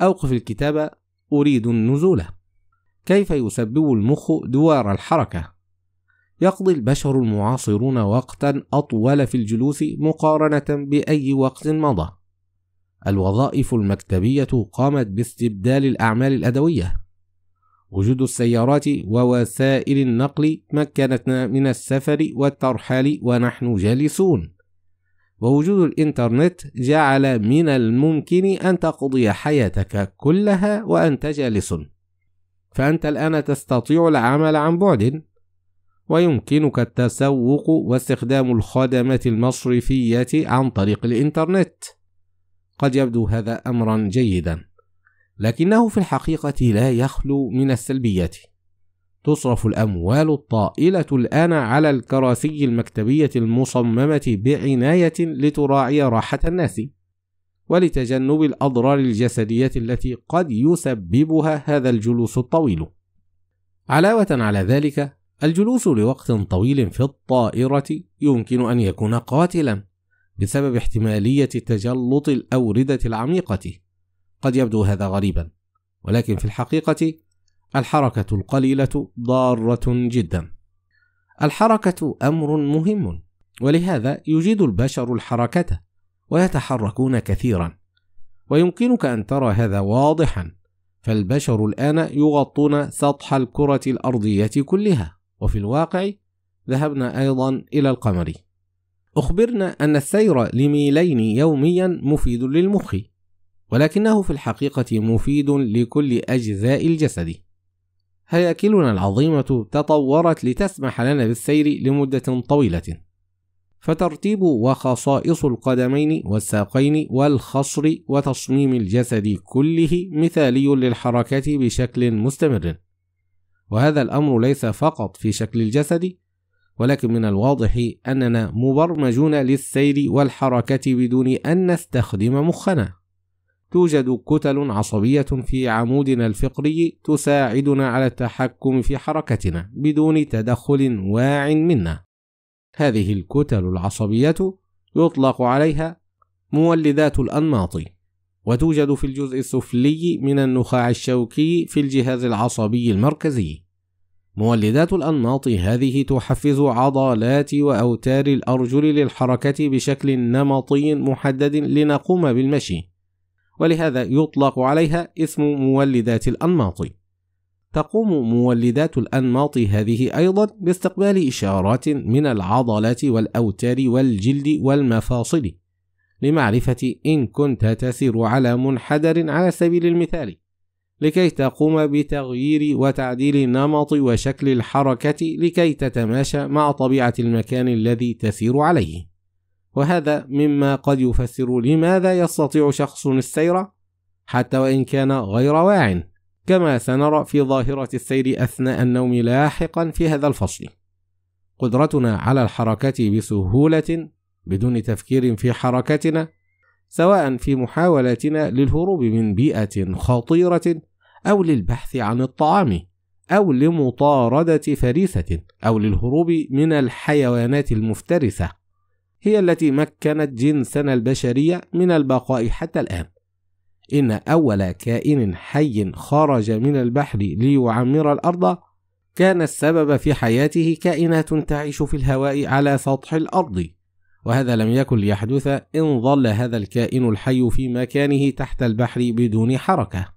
أوقف الكتابة أريد النزول كيف يسبب المخ دوار الحركة يقضي البشر المعاصرون وقتا أطول في الجلوس مقارنة بأي وقت مضى الوظائف المكتبية قامت باستبدال الأعمال الأدوية وجود السيارات ووسائل النقل مكنتنا من السفر والترحال ونحن جالسون ووجود الإنترنت جعل من الممكن أن تقضي حياتك كلها وأنت جالس فأنت الآن تستطيع العمل عن بعد ويمكنك التسوق واستخدام الخدمات المصرفية عن طريق الإنترنت قد يبدو هذا أمرا جيدا لكنه في الحقيقة لا يخلو من السلبيات تصرف الأموال الطائلة الآن على الكراسي المكتبية المصممة بعناية لتراعي راحة الناس ولتجنب الأضرار الجسدية التي قد يسببها هذا الجلوس الطويل. علاوة على ذلك، الجلوس لوقت طويل في الطائرة يمكن أن يكون قاتلا بسبب احتمالية تجلط الأوردة العميقة. قد يبدو هذا غريبا، ولكن في الحقيقة الحركة القليلة ضارة جدا. الحركة أمر مهم، ولهذا يجيد البشر الحركة، ويتحركون كثيرا. ويمكنك أن ترى هذا واضحا، فالبشر الآن يغطون سطح الكرة الأرضية كلها، وفي الواقع ذهبنا أيضا إلى القمر. أخبرنا أن السير لميلين يوميا مفيد للمخ، ولكنه في الحقيقة مفيد لكل أجزاء الجسد. هياكلنا العظيمة تطورت لتسمح لنا بالسير لمدة طويلة فترتيب وخصائص القدمين والساقين والخصر وتصميم الجسد كله مثالي للحركة بشكل مستمر وهذا الأمر ليس فقط في شكل الجسد ولكن من الواضح أننا مبرمجون للسير والحركة بدون أن نستخدم مخنا توجد كتل عصبية في عمودنا الفقري تساعدنا على التحكم في حركتنا بدون تدخل واع منا. هذه الكتل العصبية يطلق عليها مولدات الأنماط، وتوجد في الجزء السفلي من النخاع الشوكي في الجهاز العصبي المركزي. مولدات الأنماط هذه تحفز عضلات وأوتار الأرجل للحركة بشكل نمطي محدد لنقوم بالمشي. ولهذا يطلق عليها اسم مولدات الأنماط. تقوم مولدات الأنماط هذه أيضا باستقبال إشارات من العضلات والأوتار والجلد والمفاصل لمعرفة إن كنت تسير على منحدر على سبيل المثال لكي تقوم بتغيير وتعديل نمط وشكل الحركة لكي تتماشى مع طبيعة المكان الذي تسير عليه وهذا مما قد يفسر لماذا يستطيع شخص السير حتى وإن كان غير واعٍ كما سنرى في ظاهرة السير أثناء النوم لاحقا في هذا الفصل. قدرتنا على الحركة بسهولة بدون تفكير في حركتنا سواء في محاولاتنا للهروب من بيئة خطيرة أو للبحث عن الطعام أو لمطاردة فريسة أو للهروب من الحيوانات المفترسة هي التي مكنت جنسنا البشرية من البقاء حتى الآن إن أول كائن حي خرج من البحر ليعمر الأرض كان السبب في حياته كائنات تعيش في الهواء على سطح الأرض وهذا لم يكن ليحدث إن ظل هذا الكائن الحي في مكانه تحت البحر بدون حركة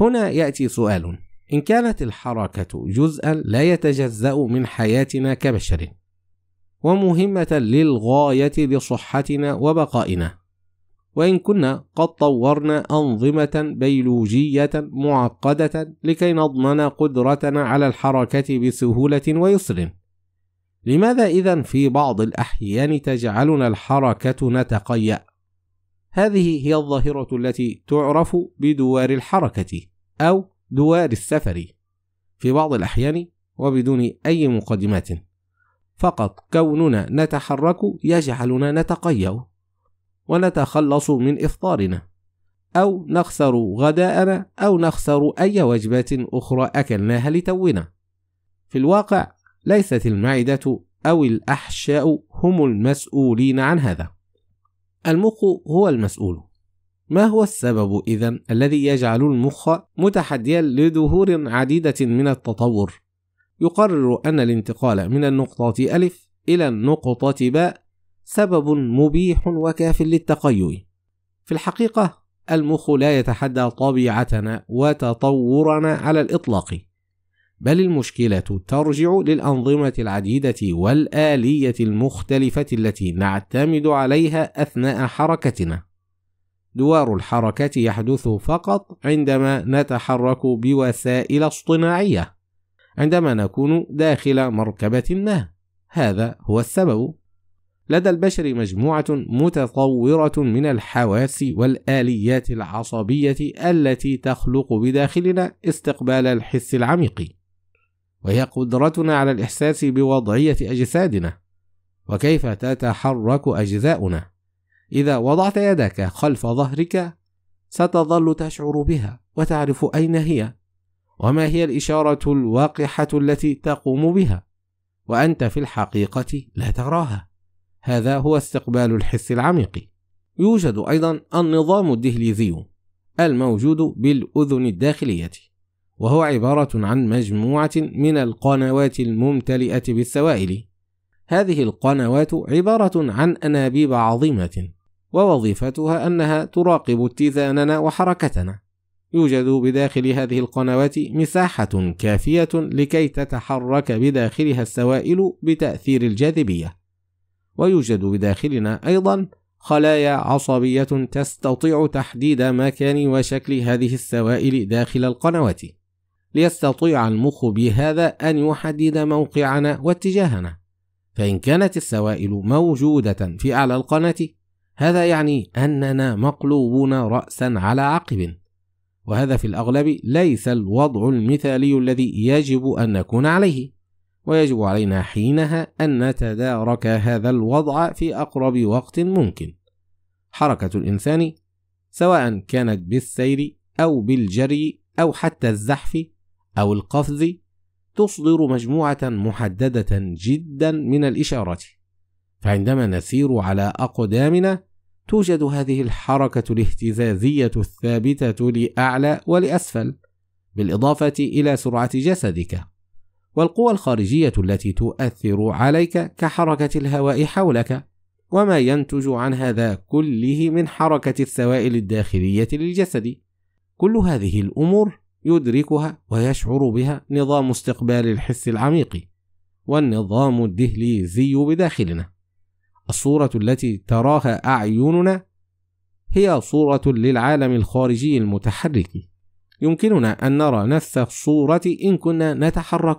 هنا يأتي سؤال إن كانت الحركة جزءا لا يتجزأ من حياتنا كبشر ومهمة للغاية لصحتنا وبقائنا وإن كنا قد طورنا أنظمة بيولوجية معقدة لكي نضمن قدرتنا على الحركة بسهولة ويسر لماذا إذا في بعض الأحيان تجعلنا الحركة نتقيأ؟ هذه هي الظاهرة التي تعرف بدوار الحركة أو دوار السفر في بعض الأحيان وبدون أي مقدمات فقط كوننا نتحرك يجعلنا نتقيأ ونتخلص من إفطارنا أو نخسر غداءنا أو نخسر أي وجبة أخرى أكلناها لتونا في الواقع ليست المعدة أو الأحشاء هم المسؤولين عن هذا المخ هو المسؤول ما هو السبب إذا الذي يجعل المخ متحديا لظهور عديدة من التطور يقرر أن الانتقال من النقطة ألف إلى النقطة باء سبب مبيح وكاف للتقيؤ. في الحقيقة المخ لا يتحدى طبيعتنا وتطورنا على الإطلاق، بل المشكلة ترجع للأنظمة العديدة والآلية المختلفة التي نعتمد عليها أثناء حركتنا. دوار الحركة يحدث فقط عندما نتحرك بوسائل اصطناعية عندما نكون داخل مركبة ما هذا هو السبب لدى البشر مجموعة متطورة من الحواس والآليات العصبية التي تخلق بداخلنا استقبال الحس العميق، وهي قدرتنا على الإحساس بوضعية أجسادنا، وكيف تتحرك أجزاؤنا. إذا وضعت يدك خلف ظهرك، ستظل تشعر بها وتعرف أين هي، وما هي الإشارة الواقحة التي تقوم بها وأنت في الحقيقة لا تراها هذا هو استقبال الحس العميق يوجد أيضا النظام الدهليزي الموجود بالأذن الداخلية وهو عبارة عن مجموعة من القنوات الممتلئة بالسوائل هذه القنوات عبارة عن أنابيب عظيمة ووظيفتها أنها تراقب اتزاننا وحركتنا يوجد بداخل هذه القنوات مساحة كافية لكي تتحرك بداخلها السوائل بتأثير الجاذبية ويوجد بداخلنا أيضا خلايا عصبية تستطيع تحديد مكان وشكل هذه السوائل داخل القنوات ليستطيع المخ بهذا أن يحدد موقعنا واتجاهنا فإن كانت السوائل موجودة في أعلى القناة هذا يعني أننا مقلوبون رأسا على عقب وهذا في الأغلب ليس الوضع المثالي الذي يجب أن نكون عليه ويجب علينا حينها أن نتدارك هذا الوضع في أقرب وقت ممكن حركة الإنسان سواء كانت بالسير أو بالجري أو حتى الزحف أو القفز تصدر مجموعة محددة جدا من الإشارات فعندما نسير على أقدامنا توجد هذه الحركة الاهتزازية الثابتة لأعلى ولأسفل، بالإضافة إلى سرعة جسدك، والقوى الخارجية التي تؤثر عليك كحركة الهواء حولك، وما ينتج عن هذا كله من حركة السوائل الداخلية للجسد. كل هذه الأمور يدركها ويشعر بها نظام استقبال الحس العميق، والنظام الدهليزي بداخلنا. الصورة التي تراها أعيننا هي صورة للعالم الخارجي المتحرك يمكننا أن نرى نفس الصورة إن كنا نتحرك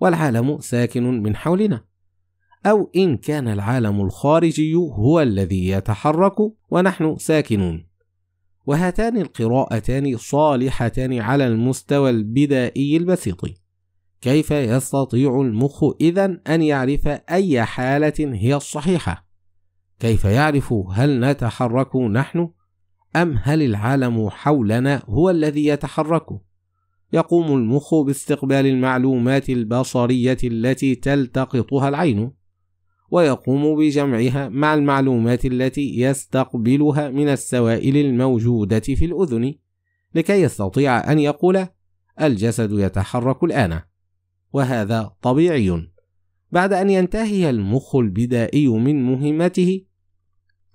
والعالم ساكن من حولنا أو إن كان العالم الخارجي هو الذي يتحرك ونحن ساكنون وهاتان القراءتان صالحتان على المستوى البدائي البسيط كيف يستطيع المخ إذا أن يعرف أي حالة هي الصحيحة؟ كيف يعرف هل نتحرك نحن؟ أم هل العالم حولنا هو الذي يتحرك؟ يقوم المخ باستقبال المعلومات البصرية التي تلتقطها العين، ويقوم بجمعها مع المعلومات التي يستقبلها من السوائل الموجودة في الأذن، لكي يستطيع أن يقول: الجسد يتحرك الآن. وهذا طبيعي بعد ان ينتهي المخ البدائي من مهمته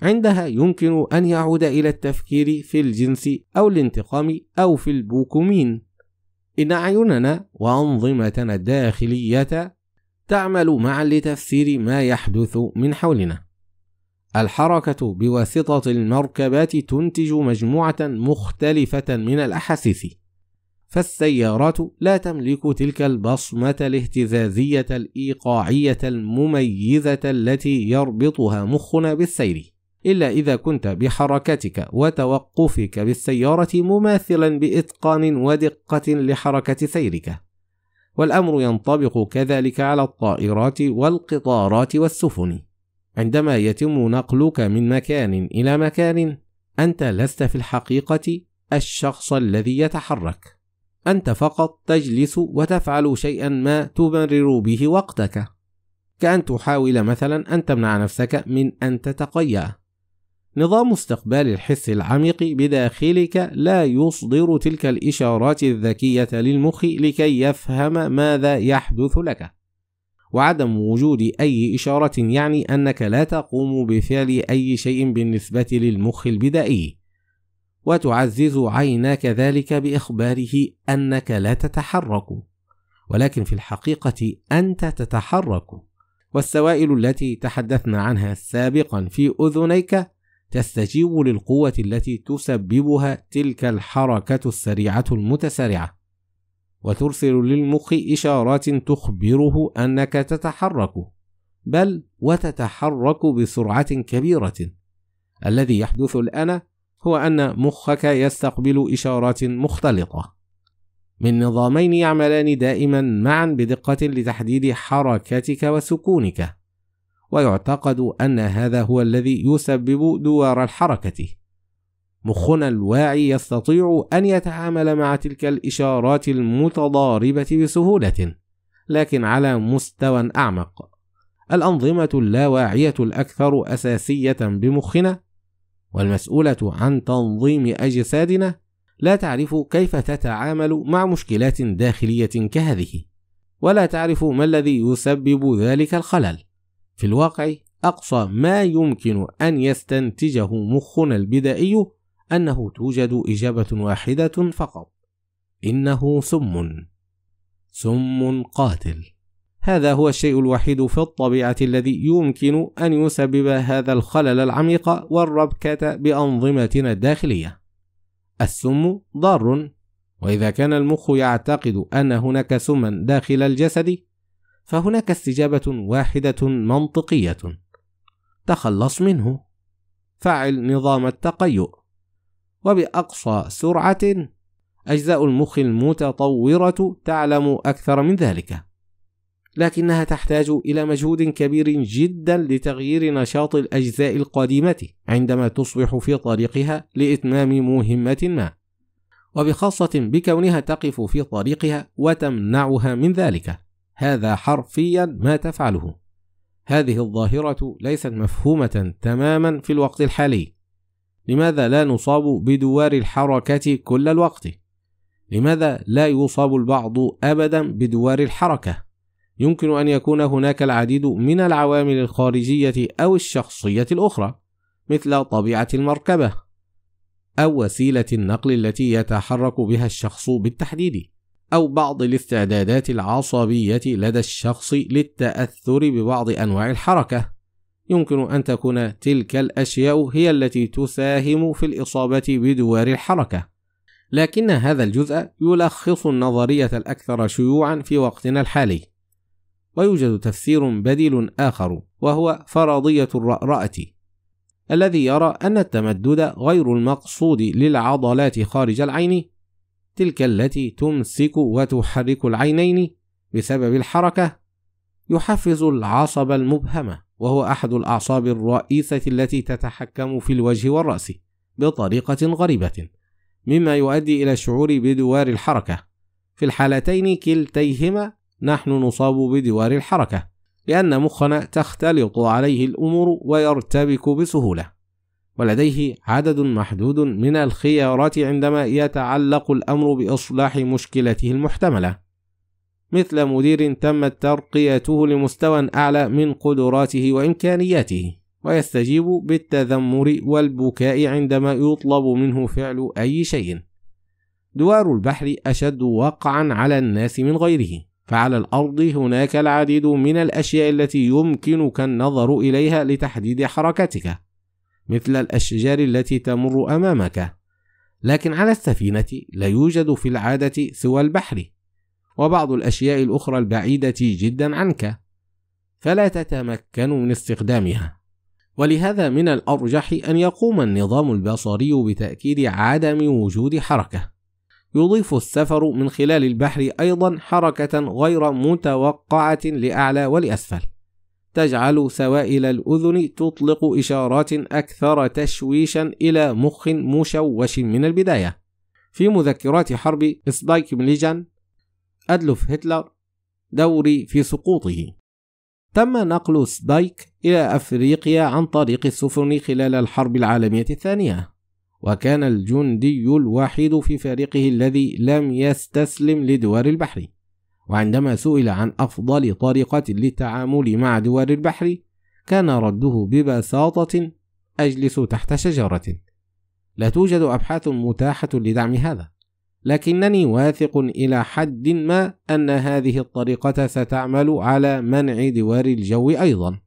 عندها يمكن ان يعود الى التفكير في الجنس او الانتقام او في البوكومين ان اعيننا وانظمتنا الداخليه تعمل معا لتفسير ما يحدث من حولنا الحركه بواسطه المركبات تنتج مجموعه مختلفه من الاحاسيس فالسيارات لا تملك تلك البصمة الاهتزازية الإيقاعية المميزة التي يربطها مخنا بالسير، إلا إذا كنت بحركتك وتوقفك بالسيارة مماثلا بإتقان ودقة لحركة سيرك. والأمر ينطبق كذلك على الطائرات والقطارات والسفن. عندما يتم نقلك من مكان إلى مكان، أنت لست في الحقيقة الشخص الذي يتحرك. أنت فقط تجلس وتفعل شيئا ما تبرر به وقتك كأن تحاول مثلا أن تمنع نفسك من أن تتقيأ نظام استقبال الحس العميق بداخلك لا يصدر تلك الإشارات الذكية للمخ لكي يفهم ماذا يحدث لك وعدم وجود أي إشارة يعني أنك لا تقوم بفعل أي شيء بالنسبة للمخ البدائي وتعزز عيناك ذلك باخباره انك لا تتحرك ولكن في الحقيقه انت تتحرك والسوائل التي تحدثنا عنها سابقا في اذنيك تستجيب للقوه التي تسببها تلك الحركه السريعه المتسارعه وترسل للمخ اشارات تخبره انك تتحرك بل وتتحرك بسرعه كبيره الذي يحدث الان هو أن مخك يستقبل إشارات مختلطة من نظامين يعملان دائما معا بدقة لتحديد حركتك وسكونك ويعتقد أن هذا هو الذي يسبب دوار الحركة مخنا الواعي يستطيع أن يتعامل مع تلك الإشارات المتضاربة بسهولة لكن على مستوى أعمق الأنظمة اللاواعية الأكثر أساسية بمخنا والمسؤولة عن تنظيم أجسادنا لا تعرف كيف تتعامل مع مشكلات داخلية كهذه، ولا تعرف ما الذي يسبب ذلك الخلل. في الواقع أقصى ما يمكن أن يستنتجه مخنا البدائي أنه توجد إجابة واحدة فقط، إنه سم، سم قاتل. هذا هو الشيء الوحيد في الطبيعة الذي يمكن أن يسبب هذا الخلل العميق والربكة بأنظمتنا الداخلية. السم ضار، وإذا كان المخ يعتقد أن هناك سما داخل الجسد، فهناك استجابة واحدة منطقية: تخلص منه. فعل نظام التقيؤ، وبأقصى سرعة أجزاء المخ المتطورة تعلم أكثر من ذلك. لكنها تحتاج إلى مجهود كبير جدا لتغيير نشاط الأجزاء القديمة عندما تصبح في طريقها لإتمام مهمة ما، وبخاصة بكونها تقف في طريقها وتمنعها من ذلك، هذا حرفيا ما تفعله. هذه الظاهرة ليست مفهومة تماما في الوقت الحالي. لماذا لا نصاب بدوار الحركة كل الوقت؟ لماذا لا يصاب البعض أبدا بدوار الحركة؟ يمكن أن يكون هناك العديد من العوامل الخارجية أو الشخصية الأخرى مثل طبيعة المركبة أو وسيلة النقل التي يتحرك بها الشخص بالتحديد أو بعض الاستعدادات العصبية لدى الشخص للتأثر ببعض أنواع الحركة يمكن أن تكون تلك الأشياء هي التي تساهم في الإصابة بدوار الحركة لكن هذا الجزء يلخص النظرية الأكثر شيوعا في وقتنا الحالي ويوجد تفسير بديل آخر وهو فرضية الرأرأة الذي يرى أن التمدد غير المقصود للعضلات خارج العين تلك التي تمسك وتحرك العينين بسبب الحركة يحفز العصب المبهمة وهو أحد الأعصاب الرئيسة التي تتحكم في الوجه والرأس بطريقة غريبة مما يؤدي إلى الشعور بدوار الحركة في الحالتين كلتيهما نحن نصاب بدوار الحركة لأن مخنا تختلط عليه الأمور ويرتبك بسهولة ولديه عدد محدود من الخيارات عندما يتعلق الأمر بإصلاح مشكلته المحتملة مثل مدير تمت ترقيته لمستوى أعلى من قدراته وإمكانياته ويستجيب بالتذمر والبكاء عندما يطلب منه فعل أي شيء دوار البحر أشد وقعا على الناس من غيره فعلى الأرض هناك العديد من الأشياء التي يمكنك النظر إليها لتحديد حركتك مثل الأشجار التي تمر أمامك لكن على السفينة لا يوجد في العادة سوى البحر وبعض الأشياء الأخرى البعيدة جدا عنك فلا تتمكن من استخدامها ولهذا من الأرجح أن يقوم النظام البصري بتأكيد عدم وجود حركة يضيف السفر من خلال البحر أيضا حركة غير متوقعة لأعلى ولأسفل تجعل سوائل الأذن تطلق إشارات أكثر تشويشا إلى مخ مشوش من البداية في مذكرات حرب سبايك مليجان أدلف هتلر دوري في سقوطه تم نقل سبايك إلى أفريقيا عن طريق السفن خلال الحرب العالمية الثانية وكان الجندي الوحيد في فريقه الذي لم يستسلم لدوار البحر وعندما سئل عن أفضل طريقة للتعامل مع دوار البحر كان رده ببساطة أجلس تحت شجرة لا توجد أبحاث متاحة لدعم هذا لكنني واثق إلى حد ما أن هذه الطريقة ستعمل على منع دوار الجو أيضا